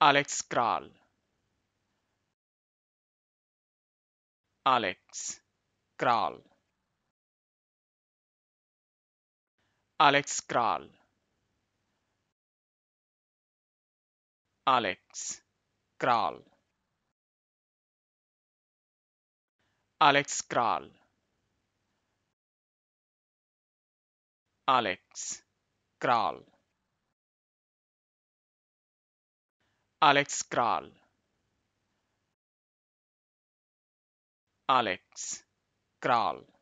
Alex Kral. Alex Kral. Alex Kral. Alex Kral. Alex Kral. Alex Kral. Alex Kral Alex Kral